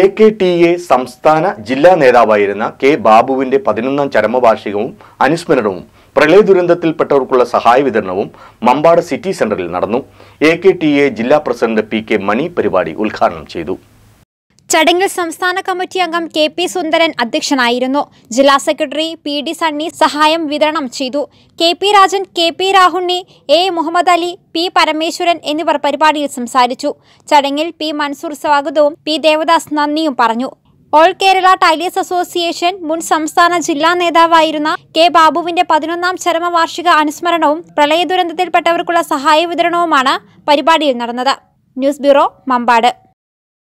A K T A സംസ്ഥാന ജില്ലാ നേതാവായിരുന്ന കെ ബാബുവിന്റെ പതിനൊന്നാം ചരമവാർഷികവും അനുസ്മരണവും പ്രളയ ദുരന്തത്തിൽപ്പെട്ടവർക്കുള്ള സഹായ വിതരണവും മമ്പാട് സിറ്റി സെന്ററിൽ നടന്നു എ കെ ടി എ ജില്ലാ പ്രസിഡന്റ് പി കെ മണി പരിപാടി ഉദ്ഘാടനം ചെയ്തു ചടങ്ങിൽ സംസ്ഥാന കമ്മിറ്റി അംഗം കെ പി സുന്ദരൻ അധ്യക്ഷനായിരുന്നു ജില്ലാ സെക്രട്ടറി പി ഡി സണ്ണി സഹായം വിതരണം ചെയ്തു K P Rajan K P Rahunni A Muhammad Ali P Parameswaran എന്നിവർ പരിപാടിയിൽ സംസാരിച്ചു ചടങ്ങിൽ പി മൻസൂർ സ്വാഗതവും പി ദേവദാസ് നന്ദിയും പറഞ്ഞു ഓൾ കേരള ടൈലേഴ്സ് അസോസിയേഷൻ മുൻ സംസ്ഥാന ജില്ലാ നേതാവായിരുന്ന കെ ബാബുവിന്റെ പതിനൊന്നാം ചരമവാർഷിക അനുസ്മരണവും പ്രളയ ദുരന്തത്തിൽപ്പെട്ടവർക്കുള്ള സഹായ വിതരണവുമാണ് പരിപാടിയിൽ നടന്നത് ന്യൂസ് ബ്യൂറോ മമ്പാട്